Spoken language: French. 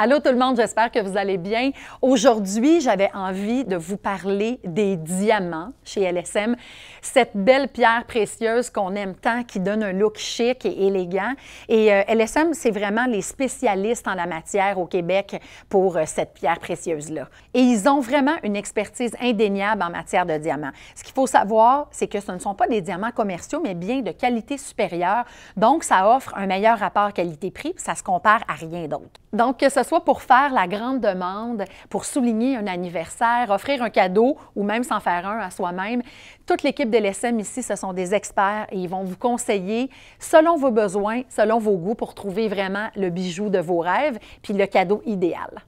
Allô tout le monde, j'espère que vous allez bien. Aujourd'hui, j'avais envie de vous parler des diamants chez LSM, cette belle pierre précieuse qu'on aime tant, qui donne un look chic et élégant. Et euh, LSM, c'est vraiment les spécialistes en la matière au Québec pour euh, cette pierre précieuse-là. Et ils ont vraiment une expertise indéniable en matière de diamants. Ce qu'il faut savoir, c'est que ce ne sont pas des diamants commerciaux, mais bien de qualité supérieure. Donc, ça offre un meilleur rapport qualité-prix, ça se compare à rien d'autre. Donc, que ce soit pour faire la grande demande, pour souligner un anniversaire, offrir un cadeau ou même s'en faire un à soi-même, toute l'équipe de l'SM e ici, ce sont des experts et ils vont vous conseiller selon vos besoins, selon vos goûts pour trouver vraiment le bijou de vos rêves puis le cadeau idéal.